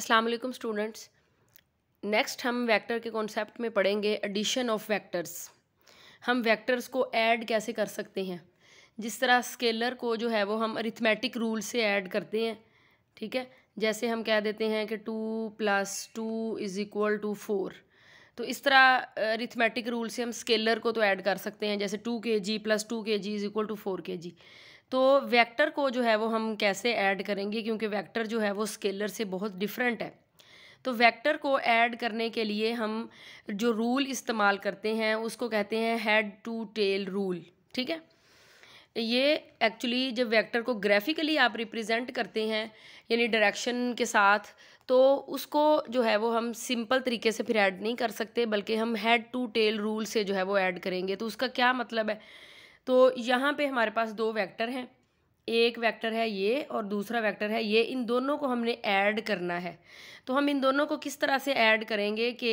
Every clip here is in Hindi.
अस्सलाम वालेकुम स्टूडेंट्स नेक्स्ट हम वेक्टर के कॉन्सेप्ट में पढ़ेंगे एडिशन ऑफ वेक्टर्स हम वेक्टर्स को ऐड कैसे कर सकते हैं जिस तरह स्केलर को जो है वो हम अरिथमेटिक रूल से ऐड करते हैं ठीक है जैसे हम कह देते हैं कि two plus two is equal to four तो इस तरह अरिथमेटिक रूल से हम स्केलर को तो ऐड कर सकते हैं जैसे to K ji plus two K G is equal to four K G तो वेक्टर को जो है वो हम कैसे ऐड करेंगे क्योंकि वेक्टर जो है वो स्केलर से बहुत डिफरेंट है तो वेक्टर को ऐड करने के लिए हम जो रूल इस्तेमाल करते हैं उसको कहते हैं हेड टू टेल रूल ठीक है ये एक्चुअली जब वेक्टर को ग्राफिकली आप रिप्रेजेंट करते हैं यानी डायरेक्शन के साथ तो उसको जो है वो हम सिंपल तरीके से फिर ऐड नहीं कर सकते बल्कि हम हेड टू टेल रूल से जो है वो ऐड करेंगे तो उसका क्या मतलब है तो यहाँ पे हमारे पास दो वेक्टर हैं एक वेक्टर है ये और दूसरा वेक्टर है ये इन दोनों को हमने ऐड करना है तो हम इन दोनों को किस तरह से ऐड करेंगे कि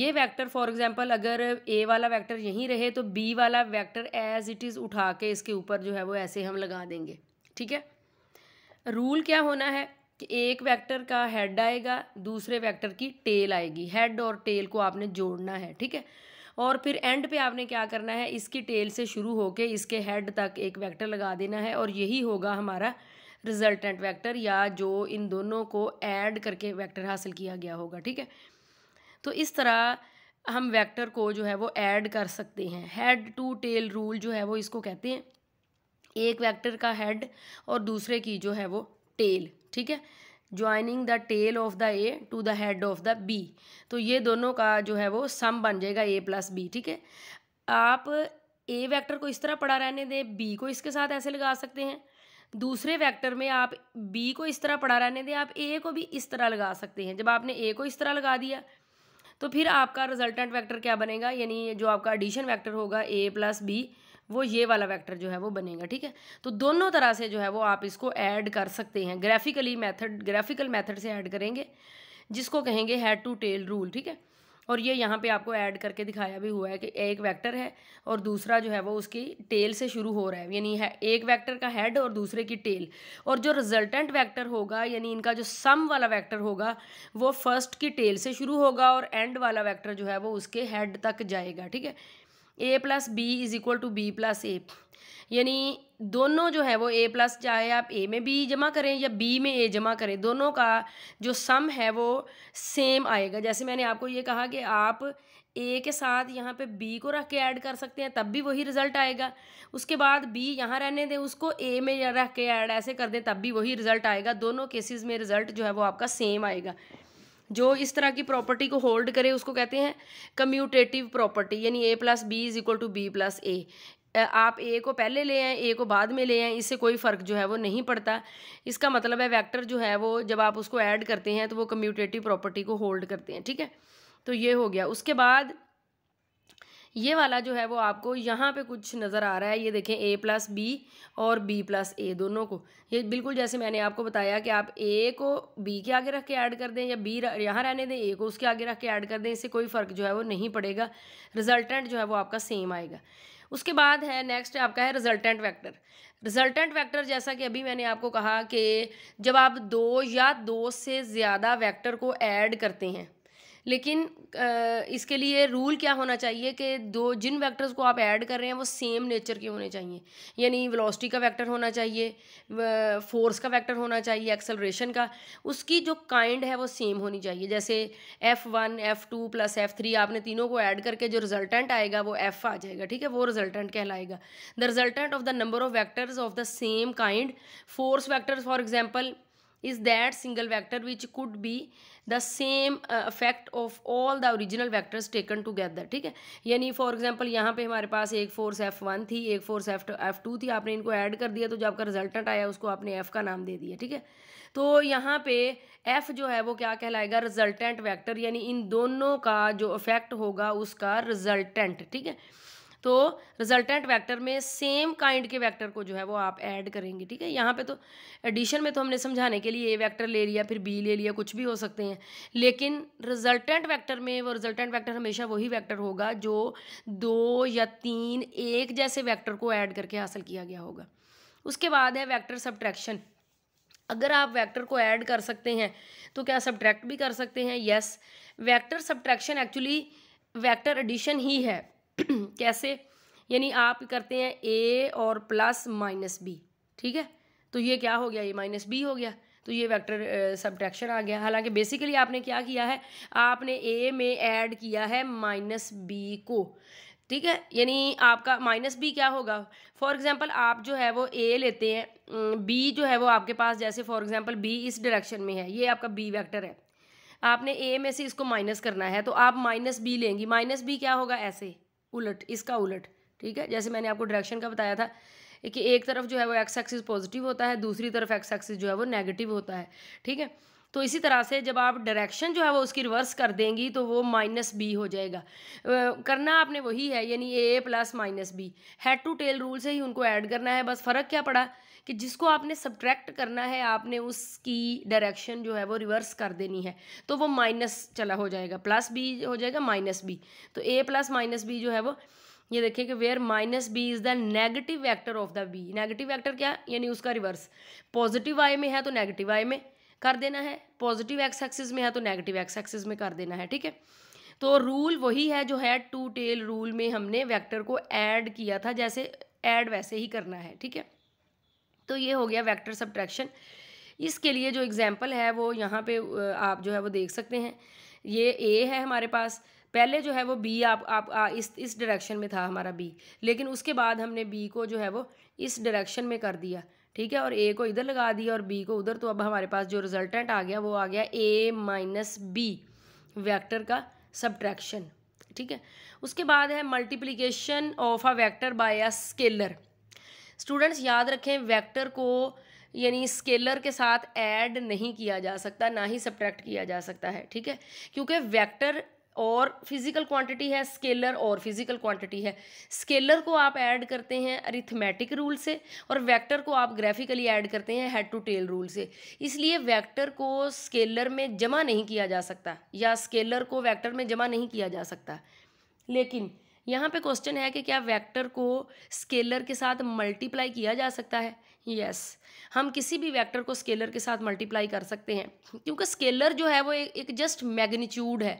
ये वेक्टर फॉर एग्जांपल अगर ए वाला वेक्टर यहीं रहे तो बी वाला वेक्टर एज इट इज़ उठा के इसके ऊपर जो है वो ऐसे हम लगा देंगे ठीक है रूल क्या होना है कि एक वैक्टर का हेड आएगा दूसरे वैक्टर की टेल आएगी हेड और टेल को आपने जोड़ना है ठीक है और फिर एंड पे आपने क्या करना है इसकी टेल से शुरू होकर इसके हेड तक एक वैक्टर लगा देना है और यही होगा हमारा रिजल्टेंट वैक्टर या जो इन दोनों को ऐड करके वैक्टर हासिल किया गया होगा ठीक है तो इस तरह हम वेक्टर को जो है वो ऐड कर सकते हैं हेड टू टेल रूल जो है वो इसको कहते हैं एक वेक्टर का हेड और दूसरे की जो है वो टेल ठीक है joining the tail of the A to the head of the B तो ये दोनों का जो है वो सम बन जाएगा ए प्लस बी ठीक है आप ए वेक्टर को इस तरह पड़ा रहने दें बी को इसके साथ ऐसे लगा सकते हैं दूसरे वेक्टर में आप बी को इस तरह पड़ा रहने दें आप ए को भी इस तरह लगा सकते हैं जब आपने ए को इस तरह लगा दिया तो फिर आपका रिजल्टेंट वेक्टर क्या बनेगा यानी जो आपका एडिशन वेक्टर होगा ए प्लस बी वो ये वाला वेक्टर जो है वो बनेगा ठीक है तो दोनों तरह से जो है वो आप इसको ऐड कर सकते हैं ग्राफिकली मेथड ग्राफिकल मेथड से ऐड करेंगे जिसको कहेंगे हेड टू टेल रूल ठीक है और ये यहाँ पे आपको ऐड करके दिखाया भी हुआ है कि एक वेक्टर है और दूसरा जो है वो उसकी टेल से शुरू हो रहा है यानी है एक वेक्टर का हेड और दूसरे की टेल और जो रिजल्टेंट वेक्टर होगा यानी इनका जो सम वाला वेक्टर होगा वो फर्स्ट की टेल से शुरू होगा और एंड वाला वेक्टर जो है वो उसके हेड तक जाएगा ठीक है A plus B is equal to B plus A यानी दोनों जो है वो ए प्लस चाहे आप ए में बी जमा करें या बी में ए जमा करें दोनों का जो सम है वो सेम आएगा जैसे मैंने आपको ये कहा कि आप ए के साथ यहाँ पे बी को रख के ऐड कर सकते हैं तब भी वही रिज़ल्ट आएगा उसके बाद बी यहाँ रहने दें उसको ए में रख के ऐड ऐसे कर दें तब भी वही रिज़ल्ट आएगा दोनों केसेस में रिज़ल्ट जो है वो आपका सेम आएगा जो इस तरह की प्रॉपर्टी को होल्ड करे उसको कहते हैं कम्यूटेटिव प्रॉपर्टी यानी A plus B is equal to B plus A आप ए को पहले ले आएँ ए को बाद में ले आएँ इससे कोई फ़र्क जो है वो नहीं पड़ता इसका मतलब है वेक्टर जो है वो जब आप उसको ऐड करते हैं तो वो कम्यूटेटिव प्रॉपर्टी को होल्ड करते हैं ठीक है तो ये हो गया उसके बाद ये वाला जो है वो आपको यहाँ पे कुछ नज़र आ रहा है ये देखें ए प्लस बी और बी प्लस ए दोनों को ये बिल्कुल जैसे मैंने आपको बताया कि आप ए को बी के आगे रख के ऐड कर दें या बी यहाँ रहने दें ए को उसके आगे रख के ऐड कर दें इससे कोई फ़र्क जो है वो नहीं पड़ेगा रिजल्टेंट जो है वो आपका सेम आएगा उसके बाद है नेक्स्ट आपका है रिजल्टेंट वैक्टर रिजल्टेंट वेक्टर जैसा कि अभी मैंने आपको कहा कि जब आप दो या दो से ज़्यादा वेक्टर को ऐड करते हैं लेकिन इसके लिए रूल क्या होना चाहिए कि दो जिन वेक्टर्स को आप ऐड कर रहे हैं वो सेम नेचर के होने चाहिए यानी वेलोसिटी का वेक्टर होना चाहिए फोर्स का वेक्टर होना चाहिए एक्सेलरेशन का उसकी जो काइंड है वो सेम होनी चाहिए जैसे F one F two plus F three आपने तीनों को ऐड करके जो रिजल्टेंट आएगा वो एफ़ आ जाएगा ठीक है वो रिजल्टेंट कहलाएगा the resultant of the number of vectors of the same kind force vectors for example is that single vector which could be the same effect of all the original vectors taken together ठीक है यानी फॉर एग्जाम्पल यहाँ पे हमारे पास एक फोर्स एफ वन थी एक फोर्स एफ एफ टू थी आपने इनको ऐड कर दिया तो जो आपका रिजल्टेंट आया उसको आपने एफ का नाम दे दिया ठीक है तो यहाँ पे एफ जो है वो क्या कहलाएगा रिजल्टेंट वैक्टर यानी इन दोनों का जो अफेक्ट होगा उसका रिजल्टेंट ठीक है तो रिजल्टेंट वैक्टर में सेम काइंड के वैक्टर को जो है वो आप ऐड करेंगे ठीक है यहाँ पे तो एडिशन में तो हमने समझाने के लिए ए वैक्टर ले लिया फिर बी ले लिया कुछ भी हो सकते हैं लेकिन रिजल्टेंट वैक्टर में वो रिजल्टेंट वैक्टर हमेशा वही वैक्टर होगा जो दो या तीन एक जैसे वैक्टर को ऐड करके हासिल किया गया होगा उसके बाद है वैक्टर सब्ट्रैक्शन अगर आप वेक्टर को ऐड कर सकते हैं तो क्या सब्ट्रैक्ट भी कर सकते हैं yes vector subtraction actually vector addition ही है कैसे यानी आप करते हैं ए और प्लस माइनस बी ठीक है तो ये क्या हो गया ये माइनस बी हो गया तो ये वेक्टर सब्ट्रैक्शन आ गया हालांकि बेसिकली आपने क्या किया है आपने ए में ऐड किया है माइनस बी को ठीक है यानी आपका माइनस बी क्या होगा फॉर एग्जांपल आप जो है वो ए लेते हैं बी जो है वो आपके पास जैसे फॉर एग्जांपल बी इस डायरेक्शन में है ये आपका बी वेक्टर है आपने ए में से इसको माइनस करना है तो आप माइनस बी लेंगी माइनस बी क्या होगा ऐसे उलट इसका उलट ठीक है जैसे मैंने आपको डायरेक्शन का बताया था कि एक तरफ जो है वो एक्स एक्सिस पॉजिटिव होता है दूसरी तरफ एक्स एक्सिस जो है वो नेगेटिव होता है ठीक है तो इसी तरह से जब आप डायरेक्शन जो है वो उसकी रिवर्स कर देंगी तो वो माइनस बी हो जाएगा करना आपने वही है यानी A plus minus B head to tail rule से ही उनको ऐड करना है बस फ़र्क क्या पड़ा कि जिसको आपने सब्ट्रैक्ट करना है आपने उसकी डायरेक्शन जो है वो रिवर्स कर देनी है तो वो माइनस चला हो जाएगा प्लस बी हो जाएगा माइनस बी तो ए प्लस माइनस बी जो है वो ये देखें कि where minus B is the negative vector of the B negative vector क्या यानी उसका रिवर्स पॉजिटिव आई में है तो नेगेटिव आई में कर देना है पॉजिटिव एक्स एक्सिस में है तो नेगेटिव एक्स एक्सिस में कर देना है ठीक है तो रूल वही है जो है टू टेल रूल में हमने वेक्टर को ऐड किया था जैसे ऐड वैसे ही करना है ठीक है तो ये हो गया वेक्टर सब्ट्रैक्शन इसके लिए जो एग्ज़ाम्पल है वो यहाँ पे आप जो है वो देख सकते हैं ये ए है हमारे पास पहले जो है वो बी आप आप आ, इस इस डायरेक्शन में था हमारा बी लेकिन उसके बाद हमने बी को जो है वो इस डायरेक्शन में कर दिया ठीक है और ए को इधर लगा दिया और बी को उधर तो अब हमारे पास जो रिजल्टेंट आ गया वो आ गया ए माइनस बी वैक्टर का सब्ट्रैक्शन ठीक है उसके बाद है multiplication of a vector by a scalar students याद रखें वेक्टर को यानी स्केलर के साथ ऐड नहीं किया जा सकता ना ही सब्ट्रैक्ट किया जा सकता है ठीक है क्योंकि वेक्टर और फिजिकल क्वांटिटी है स्केलर और फिजिकल क्वांटिटी है स्केलर को आप ऐड करते हैं अरिथमेटिक रूल से और वेक्टर को आप ग्राफिकली ऐड करते हैं हेड टू टेल रूल से इसलिए वेक्टर को स्केलर में जमा नहीं किया जा सकता या स्केलर को वेक्टर में जमा नहीं किया जा सकता लेकिन यहाँ पे क्वेश्चन है कि क्या वेक्टर को स्केलर के साथ मल्टीप्लाई किया जा सकता है यस yes. हम किसी भी वेक्टर को स्केलर के साथ मल्टीप्लाई कर सकते हैं क्योंकि स्केलर जो है वो ए, एक जस्ट मैग्नीच्यूड है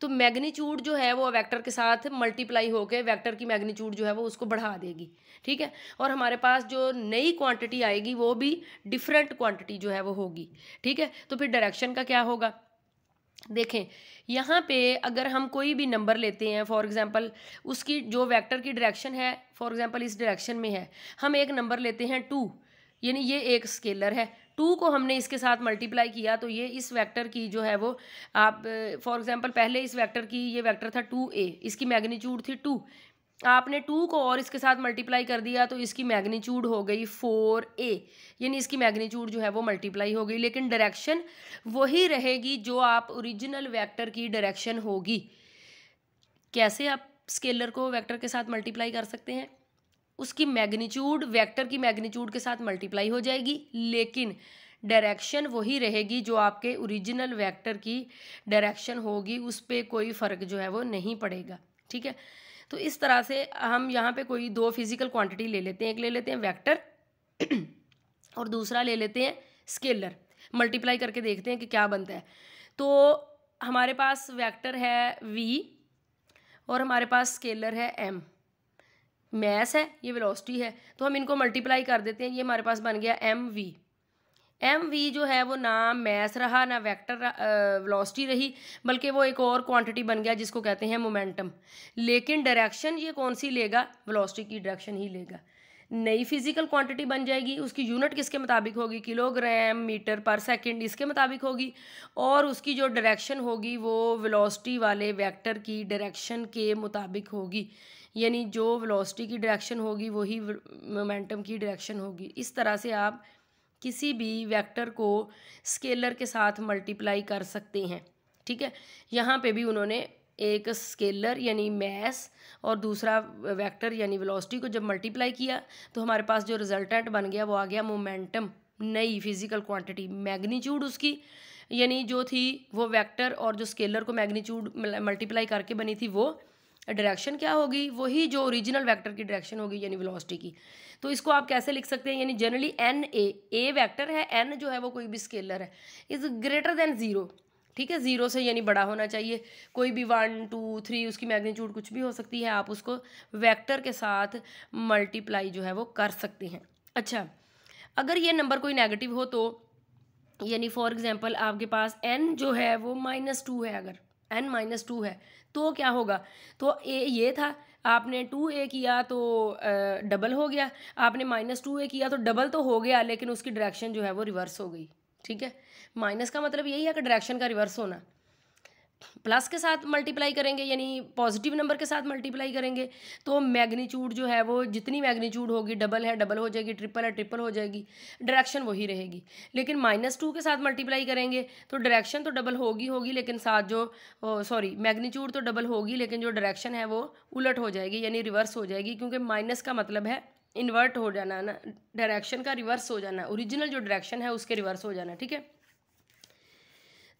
तो मैग्नीच्यूड जो है वो वेक्टर के साथ मल्टीप्लाई होकर वेक्टर की मैग्नीच्यूड जो है वो उसको बढ़ा देगी ठीक है और हमारे पास जो नई क्वांटिटी आएगी वो भी डिफरेंट क्वांटिटी जो है वो होगी ठीक है तो फिर डायरेक्शन का क्या होगा देखें यहाँ पे अगर हम कोई भी नंबर लेते हैं फॉर एग्जांपल उसकी जो वेक्टर की डायरेक्शन है फॉर एग्जांपल इस डायरेक्शन में है हम एक नंबर लेते हैं टू यानी ये एक स्केलर है टू को हमने इसके साथ मल्टीप्लाई किया तो ये इस वेक्टर की जो है वो आप फॉर एग्जांपल पहले इस वेक्टर की ये वेक्टर था टू ए इसकी मैग्नीट्यूड थी टू आपने टू को और इसके साथ मल्टीप्लाई कर दिया तो इसकी मैग्नीट्यूड हो गई फोर ए यानी इसकी मैग्नीट्यूड जो है वो मल्टीप्लाई हो गई लेकिन डायरेक्शन वही रहेगी जो आप ओरिजिनल वेक्टर की डायरेक्शन होगी कैसे आप स्केलर को वेक्टर के साथ मल्टीप्लाई कर सकते हैं उसकी मैग्नीट्यूड वेक्टर की मैग्नीट्यूड के साथ मल्टीप्लाई हो जाएगी लेकिन डायरेक्शन वही रहेगी जो आपके ओरिजिनल वेक्टर की डायरेक्शन होगी उस पर कोई फ़र्क जो है वो नहीं पड़ेगा ठीक है तो इस तरह से हम यहाँ पे कोई दो फिजिकल क्वांटिटी ले लेते हैं एक ले लेते हैं वेक्टर और दूसरा ले लेते हैं स्केलर मल्टीप्लाई करके देखते हैं कि क्या बनता है तो हमारे पास वेक्टर है वी और हमारे पास स्केलर है एम मैस है ये वेलोसिटी है तो हम इनको मल्टीप्लाई कर देते हैं ये हमारे पास बन गया एम वी एम वी जो है वो ना मैस रहा ना वैक्टर वेलोसिटी रही बल्कि वो एक और क्वांटिटी बन गया जिसको कहते हैं मोमेंटम लेकिन डायरेक्शन ये कौन सी लेगा वेलोसिटी की डायरेक्शन ही लेगा नई फिजिकल क्वांटिटी बन जाएगी उसकी यूनिट किसके मुताबिक होगी किलोग्राम मीटर पर सेकंड इसके मुताबिक होगी और उसकी जो डायरेक्शन होगी वो वेलोसिटी वाले वेक्टर की डायरेक्शन के मुताबिक होगी यानी जो वेलोसिटी की डायरेक्शन होगी वही मोमेंटम की डायरेक्शन होगी इस तरह से आप किसी भी वेक्टर को स्केलर के साथ मल्टीप्लाई कर सकते हैं ठीक है यहाँ पे भी उन्होंने एक स्केलर यानी मैस और दूसरा वेक्टर यानी वेलोसिटी को जब मल्टीप्लाई किया तो हमारे पास जो रिजल्टेंट बन गया वो आ गया मोमेंटम नई फिजिकल क्वांटिटी मैग्नीट्यूड उसकी यानी जो थी वो वेक्टर और जो स्केलर को मैग्नीट्यूड मल्टीप्लाई करके बनी थी वो डायरेक्शन क्या होगी वही जो ओरिजिनल वेक्टर की डायरेक्शन होगी यानी वेलोसिटी की तो इसको आप कैसे लिख सकते हैं यानी generally N A A vector है एन जो है वो कोई भी स्केलर है इज़ ग्रेटर देन ज़ीरो ठीक है ज़ीरो से यानी बड़ा होना चाहिए कोई भी वन टू थ्री उसकी मैग्नीट्यूड कुछ भी हो सकती है आप उसको वेक्टर के साथ मल्टीप्लाई जो है वो कर सकते हैं अच्छा अगर ये नंबर कोई नेगेटिव हो तो यानी फॉर एग्ज़ाम्पल आपके पास एन जो है वो माइनस टू है अगर एन माइनस टू है तो क्या होगा तो ए ये था आपने टू ए किया तो डबल हो गया आपने माइनस टू ए किया तो डबल तो हो गया लेकिन उसकी डायरेक्शन जो है वो रिवर्स हो गई ठीक है माइनस का मतलब यही है कि डायरेक्शन का रिवर्स होना प्लस के साथ मल्टीप्लाई करेंगे यानी पॉजिटिव नंबर के साथ मल्टीप्लाई करेंगे तो मैग्नीट्यूड जो है वो जितनी मैग्नीट्यूड होगी डबल है डबल हो जाएगी ट्रिपल है ट्रिपल हो जाएगी डायरेक्शन वही रहेगी लेकिन माइनस टू के साथ मल्टीप्लाई करेंगे तो डायरेक्शन तो डबल होगी होगी लेकिन साथ जो सॉरी मैग्नीट्यूड तो डबल होगी लेकिन जो डायरेक्शन है वो उलट हो जाएगी यानी रिवर्स हो जाएगी क्योंकि माइनस का मतलब है इन्वर्ट हो जाना ना डायरेक्शन का रिवर्स हो जाना ओरिजिनल जो डायरेक्शन है उसके रिवर्स हो जाना ठीक है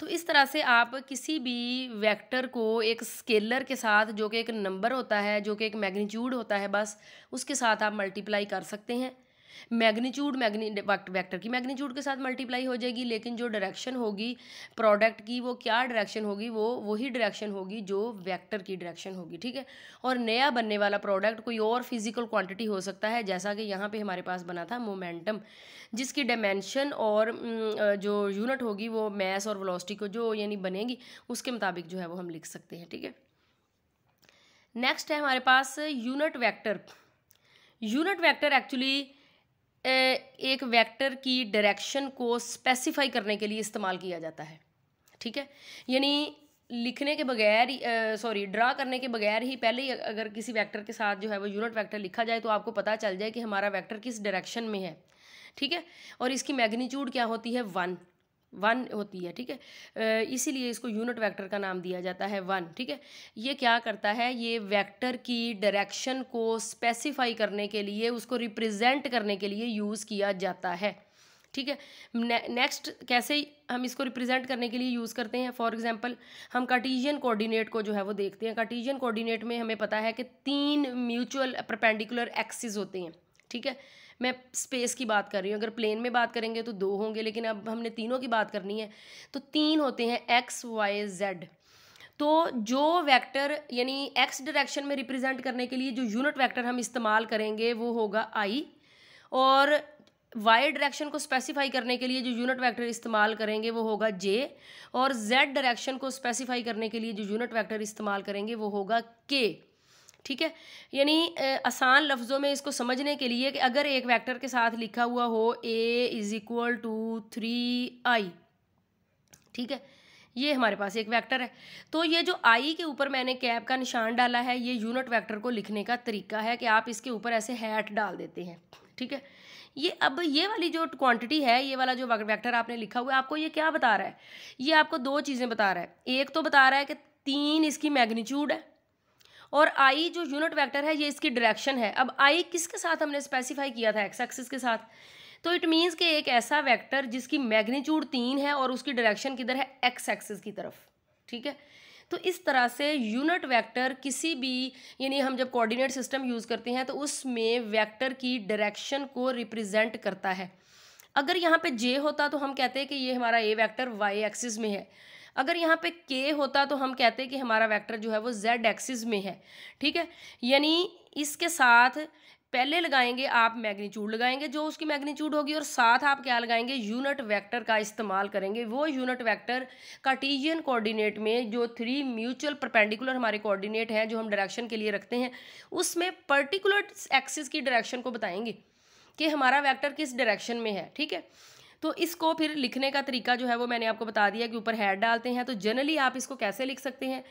तो इस तरह से आप किसी भी वेक्टर को एक स्केलर के साथ जो कि एक नंबर होता है जो कि एक मैग्नीट्यूड होता है बस उसके साथ आप मल्टीप्लाई कर सकते हैं मैग्नीट्यूड मैग्नी वैक्टर की मैग्नीट्यूड के साथ मल्टीप्लाई हो जाएगी लेकिन जो डायरेक्शन होगी प्रोडक्ट की वो क्या डायरेक्शन होगी वो वही डायरेक्शन होगी जो वैक्टर की डायरेक्शन होगी ठीक है और नया बनने वाला प्रोडक्ट कोई और फिजिकल क्वांटिटी हो सकता है जैसा कि यहाँ पर हमारे पास बना था मोमेंटम जिसकी डायमेंशन और जो यूनिट होगी वो मैस और वेलोसिटी को जो यानी बनेगी उसके मुताबिक जो है वो हम लिख सकते हैं ठीक है नेक्स्ट है हमारे पास unit vector unit vector actually एक वेक्टर की डायरेक्शन को स्पेसिफाई करने के लिए इस्तेमाल किया जाता है ठीक है यानी लिखने के बगैर सॉरी ड्रा करने के बगैर ही पहले ही अगर किसी वेक्टर के साथ जो है वो यूनिट वेक्टर लिखा जाए तो आपको पता चल जाए कि हमारा वेक्टर किस डायरेक्शन में है ठीक है और इसकी मैग्नीट्यूड क्या होती है वन वन होती है ठीक है इसीलिए इसको यूनिट वेक्टर का नाम दिया जाता है वन ठीक है ये क्या करता है ये वेक्टर की डायरेक्शन को स्पेसिफाई करने के लिए उसको रिप्रेजेंट करने के लिए यूज़ किया जाता है ठीक है नेक्स्ट कैसे हम इसको रिप्रेजेंट करने के लिए यूज़ करते हैं फॉर एग्जांपल हम कार्टीजियन कोऑर्डिनेट को जो है वो देखते हैं कार्टीजियन कोऑर्डिनेट में हमें पता है कि तीन म्यूचुअल परपेंडिकुलर एक्सिस होते हैं ठीक है मैं स्पेस की बात कर रही हूँ अगर प्लेन में बात करेंगे तो दो होंगे लेकिन अब हमने तीनों की बात करनी है तो तीन होते हैं एक्स वाई जेड तो जो वेक्टर यानी एक्स डायरेक्शन में रिप्रेजेंट करने के लिए जो यूनिट वेक्टर हम इस्तेमाल करेंगे वो होगा आई और वाई डायरेक्शन को स्पेसिफाई करने के लिए जो यूनिट वेक्टर इस्तेमाल करेंगे वो होगा जे और जेड डायरेक्शन को स्पेसिफाई करने के लिए जो यूनिट वेक्टर इस्तेमाल करेंगे वो होगा के ठीक है यानी आसान लफ्ज़ों में इसको समझने के लिए कि अगर एक वेक्टर के साथ लिखा हुआ हो A is equal to three I ठीक है ये हमारे पास एक वेक्टर है तो ये जो आई के ऊपर मैंने कैप का निशान डाला है ये यूनिट वेक्टर को लिखने का तरीका है कि आप इसके ऊपर ऐसे हैट डाल देते हैं ठीक है ये अब ये वाली जो क्वांटिटी है ये वाला जो वेक्टर आपने लिखा हुआ है आपको ये क्या बता रहा है ये आपको दो चीज़ें बता रहा है एक तो बता रहा है कि तीन इसकी मैग्नीच्यूड है और आई जो यूनिट वेक्टर है ये इसकी डायरेक्शन है अब आई किसके साथ हमने स्पेसिफाई किया था एक्स एक्सिस के साथ तो इट मीन्स कि एक ऐसा वेक्टर जिसकी मैग्नीट्यूड तीन है और उसकी डायरेक्शन किधर है एक्स एक्सिस की तरफ ठीक है तो इस तरह से यूनिट वेक्टर किसी भी यानी हम जब कोऑर्डिनेट सिस्टम यूज़ करते हैं तो उसमें वेक्टर की डायरेक्शन को रिप्रेजेंट करता है अगर यहाँ पे जे होता तो हम कहते हैं कि ये हमारा ए वेक्टर वाई एक्सिस में है अगर यहाँ पे के होता तो हम कहते हैं कि हमारा वेक्टर जो है वो जेड एक्सिस में है ठीक है यानी इसके साथ पहले लगाएंगे आप मैग्नीच्यूड लगाएंगे जो उसकी मैग्नीच्यूड होगी और साथ आप क्या लगाएंगे यूनिट वेक्टर का इस्तेमाल करेंगे वो यूनिट वेक्टर कार्टीजियन कोऑर्डिनेट में जो थ्री म्यूचुअल परपेंडिकुलर हमारे कोऑर्डिनेट हैं जो हम डायरेक्शन के लिए रखते हैं उसमें पर्टिकुलर एक्सिस की डायरेक्शन को बताएंगे कि हमारा वेक्टर किस डायरेक्शन में है ठीक है तो इसको फिर लिखने का तरीका जो है वो मैंने आपको बता दिया कि ऊपर हेड डालते हैं तो जनरली आप इसको कैसे लिख सकते हैं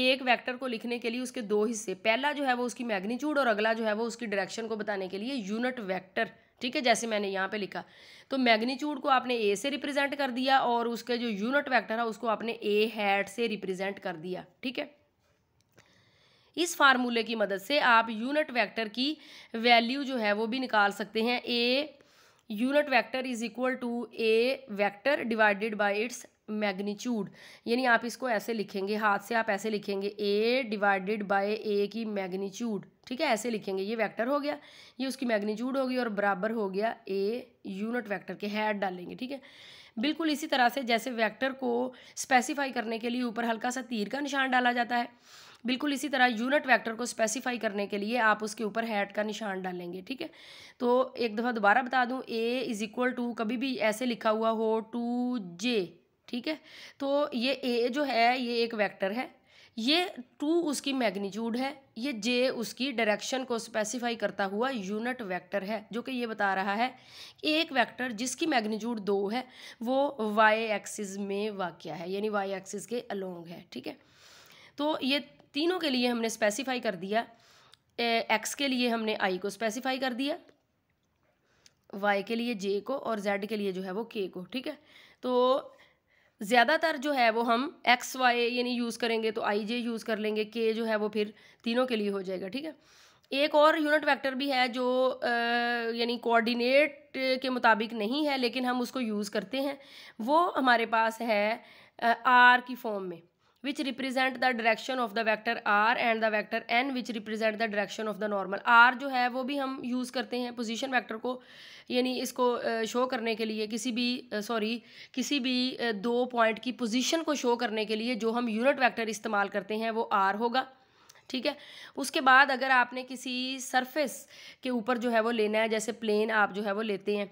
एक वेक्टर को लिखने के लिए उसके दो हिस्से पहला जो है वो उसकी मैग्नीट्यूड और अगला जो है वो उसकी डायरेक्शन को बताने के लिए यूनिट वैक्टर ठीक है जैसे मैंने यहाँ पे लिखा तो मैग्नीट्यूड को आपने ए से रिप्रेजेंट कर दिया और उसके जो यूनिट वैक्टर है उसको आपने ए हैड से रिप्रेजेंट कर दिया ठीक है इस फार्मूले की मदद से आप यूनिट वेक्टर की वैल्यू जो है वो भी निकाल सकते हैं A unit vector is equal to A vector divided by its magnitude यानी आप इसको ऐसे लिखेंगे हाथ से आप ऐसे लिखेंगे ए डिवाइडेड बाय ए की मैग्नीट्यूड ठीक है ऐसे लिखेंगे ये वेक्टर हो गया ये उसकी मैग्नीट्यूड होगी और बराबर हो गया ए यूनिट वेक्टर के हेड डालेंगे ठीक है बिल्कुल इसी तरह से जैसे वेक्टर को स्पेसिफाई करने के लिए ऊपर हल्का सा तीर का निशान डाला जाता है बिल्कुल इसी तरह यूनिट वेक्टर को स्पेसिफाई करने के लिए आप उसके ऊपर हैट का निशान डालेंगे ठीक है तो एक दफ़ा दोबारा बता दूं ए इज़ इक्वल टू कभी भी ऐसे लिखा हुआ हो टू जे ठीक है तो ये ए जो है ये एक वेक्टर है ये टू उसकी मैग्नीट्यूड है ये जे उसकी डायरेक्शन को स्पेसिफाई करता हुआ यूनिट वेक्टर है जो कि ये बता रहा है एक वेक्टर जिसकी मैग्नीट्यूड दो है वो वाई एक्सिस में वाक़ है यानी वाई एक्सिस के अलोंग है ठीक है तो ये तीनों के लिए हमने स्पेसिफाई कर दिया एक्स के लिए हमने आई को स्पेसिफाई कर दिया वाई के लिए जे को और जेड के लिए जो है वो के को ठीक है तो ज़्यादातर जो है वो हम एक्स वाई यानी यूज़ करेंगे तो आई जे यूज़ कर लेंगे के जो है वो फिर तीनों के लिए हो जाएगा ठीक है एक और यूनिट वेक्टर भी है जो यानी कोऑर्डिनेट के मुताबिक नहीं है लेकिन हम उसको यूज़ करते हैं वो हमारे पास है आर की फॉर्म में which represent the direction of the vector r and the vector n which represent the direction of the normal r जो है वो भी हम यूज़ करते हैं position vector को यानी इसको शो करने के लिए किसी भी सॉरी किसी भी दो पॉइंट की पोजिशन को शो करने के लिए जो हम यूनिट वैक्टर इस्तेमाल करते हैं वो आर होगा ठीक है उसके बाद अगर आपने किसी सरफेस के ऊपर जो है वो लेना है जैसे प्लेन आप जो है वो लेते हैं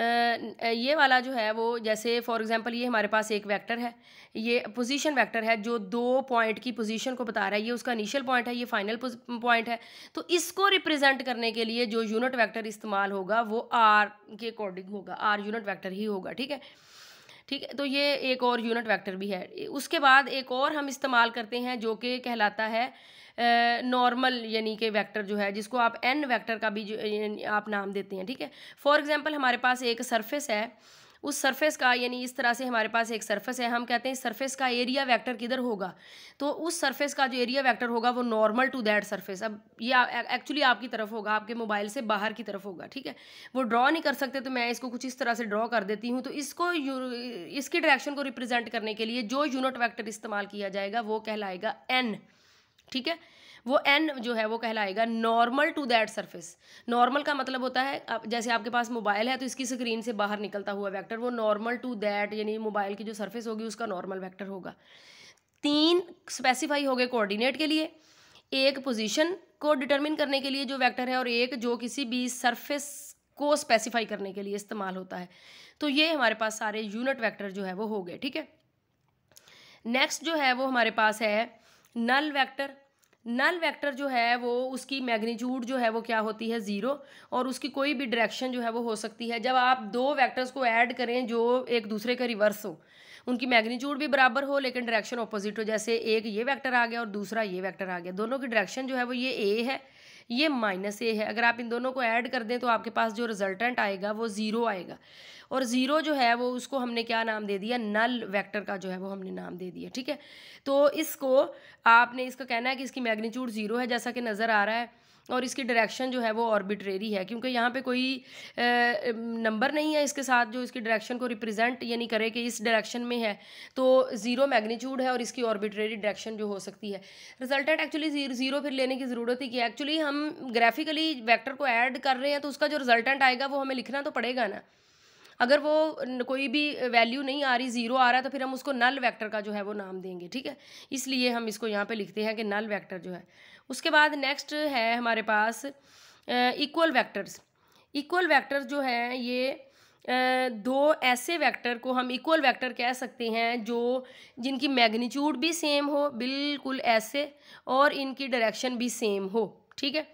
ये वाला जो है वो जैसे फॉर एग्ज़ाम्पल ये हमारे पास एक वेक्टर है ये पोजीशन वेक्टर है जो दो पॉइंट की पोजीशन को बता रहा है ये उसका इनिशियल पॉइंट है ये फाइनल पॉइंट है तो इसको रिप्रेजेंट करने के लिए जो यूनिट वेक्टर इस्तेमाल होगा वो आर के अकॉर्डिंग होगा आर यूनिट वैक्टर ही होगा ठीक है ठीक है तो ये एक और यूनिट वैक्टर भी है उसके बाद एक और हम इस्तेमाल करते हैं जो कि कहलाता है नॉर्मल यानी कि वैक्टर जो है जिसको आप एन वैक्टर का भी आप नाम देते हैं ठीक है फॉर एग्जाम्पल हमारे पास एक सरफेस है उस सरफेस का यानी इस तरह से हमारे पास एक सरफेस है हम कहते हैं सरफेस का एरिया वेक्टर किधर होगा तो उस सरफेस का जो एरिया वेक्टर होगा वो नॉर्मल टू दैट सरफेस अब ये एक्चुअली आपकी तरफ होगा आपके मोबाइल से बाहर की तरफ होगा ठीक है वो ड्रॉ नहीं कर सकते तो मैं इसको कुछ इस तरह से ड्रॉ कर देती हूँ तो इसको इसकी डायरेक्शन को रिप्रेजेंट करने के लिए जो यूनिट वैक्टर इस्तेमाल किया जाएगा वो कहलाएगा एन ठीक है वो एन जो है वो कहलाएगा normal to that surface normal का मतलब होता है आप, जैसे आपके पास मोबाइल है तो इसकी स्क्रीन से बाहर निकलता हुआ वैक्टर वो नॉर्मल टू दैट यानी मोबाइल की जो सर्फेस होगी उसका नॉर्मल वैक्टर होगा तीन स्पेसिफाई हो गए कोऑर्डिनेट के लिए एक पोजीशन को डिटरमिन करने के लिए जो वेक्टर है और एक जो किसी भी सरफेस को स्पेसिफाई करने के लिए इस्तेमाल होता है तो ये हमारे पास सारे यूनिट वेक्टर जो है वो हो गए ठीक है नेक्स्ट जो है वो हमारे पास है नल वेक्टर नल वेक्टर जो है वो उसकी मैग्नीट्यूड जो है वो क्या होती है ज़ीरो और उसकी कोई भी डायरेक्शन जो है वो हो सकती है जब आप दो वेक्टर्स को ऐड करें जो एक दूसरे का रिवर्स हो उनकी मैग्नीट्यूड भी बराबर हो लेकिन डायरेक्शन ऑपोजिट हो जैसे एक ये वेक्टर आ गया और दूसरा ये वेक्टर आ गया दोनों की डायरेक्शन जो है वो ये ए है ये माइनस ए है अगर आप इन दोनों को ऐड कर दें तो आपके पास जो रिजल्टेंट आएगा वो ज़ीरो आएगा और ज़ीरो जो है वो उसको हमने क्या नाम दे दिया नल वैक्टर का जो है वो हमने नाम दे दिया ठीक है तो इसको आपने इसका कहना है कि इसकी मैग्नीट्यूड ज़ीरो है जैसा कि नज़र आ रहा है और इसकी डायरेक्शन जो है वो ऑर्बिट्रेरी है क्योंकि यहाँ पे कोई नंबर नहीं है इसके साथ जो इसकी डायरेक्शन को रिप्रेजेंट यानी करे कि इस डायरेक्शन में है तो ज़ीरो मैग्नीट्यूड है और इसकी ऑर्बिट्रेरी डायरेक्शन जो हो सकती है रिजल्टेंट एक्चुअली ज़ीरो फिर लेने की ज़रूरत ही कि एक्चुअली हम ग्राफिकली वैक्टर को ऐड कर रहे हैं तो उसका जो रिजल्टेंट आएगा वो हमें लिखना तो पड़ेगा ना अगर वो कोई भी वैल्यू नहीं आ रही ज़ीरो आ रहा है तो फिर हम उसको नल वैक्टर का जो है वो नाम देंगे ठीक है इसलिए हम इसको यहाँ पर लिखते हैं कि नल वैक्टर जो है उसके बाद नेक्स्ट है हमारे पास इक्वल वैक्टर्स इक्वल वैक्टर जो है ये दो ऐसे वेक्टर को हम इक्वल वेक्टर कह सकते हैं जो जिनकी मैग्नीट्यूड भी सेम हो बिल्कुल ऐसे और इनकी डायरेक्शन भी सेम हो ठीक है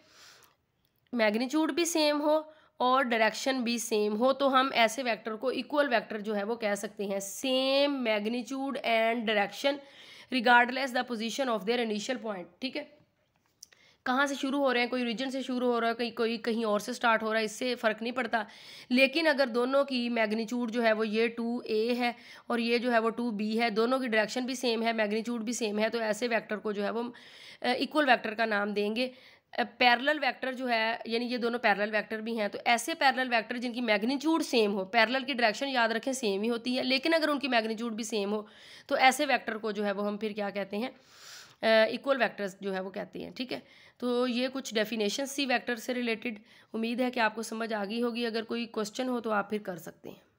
मैग्नीट्यूड भी सेम हो और डायरेक्शन भी सेम हो तो हम ऐसे वेक्टर को इक्वल वेक्टर जो है वो कह सकते हैं same magnitude and direction regardless the position of their initial point ठीक है कहाँ से शुरू हो रहे हैं कोई रीजन से शुरू हो रहा है कहीं कोई कहीं और से स्टार्ट हो रहा है इससे फ़र्क नहीं पड़ता लेकिन अगर दोनों की मैग्नीट्यूड जो है वो ये टू ए है और ये जो है वो टू बी है दोनों की डायरेक्शन भी सेम है मैग्नीट्यूड भी सेम है तो ऐसे वैक्टर को जो है वो इक्वल वैक्टर का नाम देंगे पैरल वेक्टर जो है यानी ये दोनों पैरल वेक्टर भी हैं तो ऐसे पैरल वेक्टर जिनकी मैग्नीट्यूड सेम हो पैरल की डायरेक्शन याद रखें सेम ही होती है लेकिन अगर उनकी मैग्नीट्यूड भी सेम हो तो ऐसे वेक्टर को जो है वो हम फिर क्या कहते हैं इक्वल वेक्टर्स जो है वो कहते हैं ठीक है तो ये कुछ डेफिनेशन सी वेक्टर से रिलेटेड उम्मीद है कि आपको समझ आ गई होगी अगर कोई क्वेश्चन हो तो आप फिर कर सकते हैं